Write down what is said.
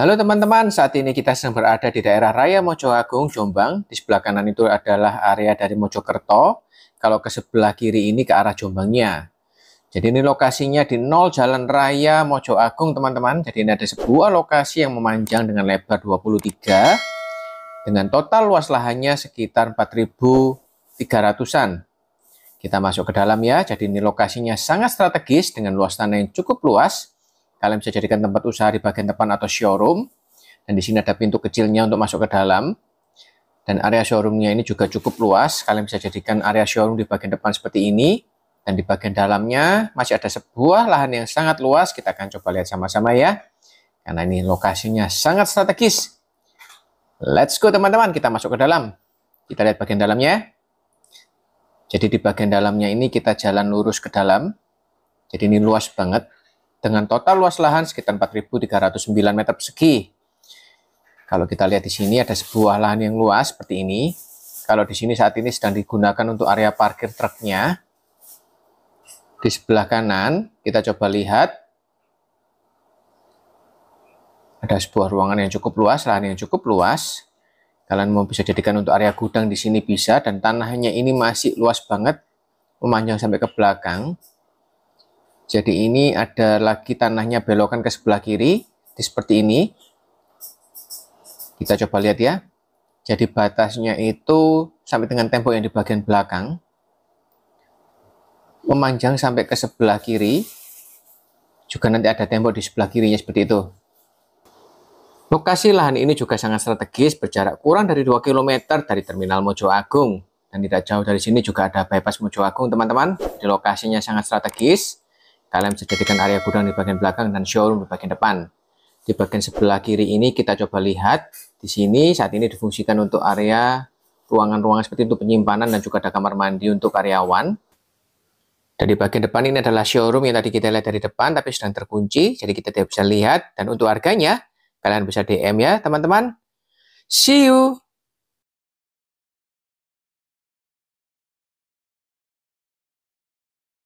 Halo teman-teman, saat ini kita sedang berada di daerah Raya Mojoagung, Jombang. Di sebelah kanan itu adalah area dari Mojokerto. Kalau ke sebelah kiri ini ke arah Jombangnya. Jadi ini lokasinya di nol Jalan Raya Mojoagung, teman-teman. Jadi ini ada sebuah lokasi yang memanjang dengan lebar 23 dengan total luas lahannya sekitar 4.300-an. Kita masuk ke dalam ya. Jadi ini lokasinya sangat strategis dengan luas tanah yang cukup luas Kalian bisa jadikan tempat usaha di bagian depan atau showroom. Dan di sini ada pintu kecilnya untuk masuk ke dalam. Dan area showroomnya ini juga cukup luas. Kalian bisa jadikan area showroom di bagian depan seperti ini. Dan di bagian dalamnya masih ada sebuah lahan yang sangat luas. Kita akan coba lihat sama-sama ya. Karena ini lokasinya sangat strategis. Let's go teman-teman, kita masuk ke dalam. Kita lihat bagian dalamnya. Jadi di bagian dalamnya ini kita jalan lurus ke dalam. Jadi ini luas banget dengan total luas lahan sekitar 4.309 meter persegi. Kalau kita lihat di sini ada sebuah lahan yang luas seperti ini. Kalau di sini saat ini sedang digunakan untuk area parkir truknya. Di sebelah kanan kita coba lihat ada sebuah ruangan yang cukup luas, lahan yang cukup luas. Kalian mau bisa jadikan untuk area gudang di sini bisa dan tanahnya ini masih luas banget, memanjang sampai ke belakang. Jadi ini ada lagi tanahnya belokan ke sebelah kiri, di seperti ini. Kita coba lihat ya. Jadi batasnya itu sampai dengan tembok yang di bagian belakang. Memanjang sampai ke sebelah kiri. Juga nanti ada tembok di sebelah kirinya seperti itu. Lokasi lahan ini juga sangat strategis, berjarak kurang dari 2 km dari Terminal Mojo Agung. Dan tidak jauh dari sini juga ada bypass Mojo Agung, teman-teman. Di lokasinya sangat strategis. Kalian bisa jadikan area gudang di bagian belakang dan showroom di bagian depan. Di bagian sebelah kiri ini kita coba lihat. Di sini saat ini difungsikan untuk area ruangan-ruangan seperti itu penyimpanan dan juga ada kamar mandi untuk karyawan. Dan di bagian depan ini adalah showroom yang tadi kita lihat dari depan tapi sedang terkunci. Jadi kita tidak bisa lihat. Dan untuk harganya kalian bisa DM ya teman-teman. See you!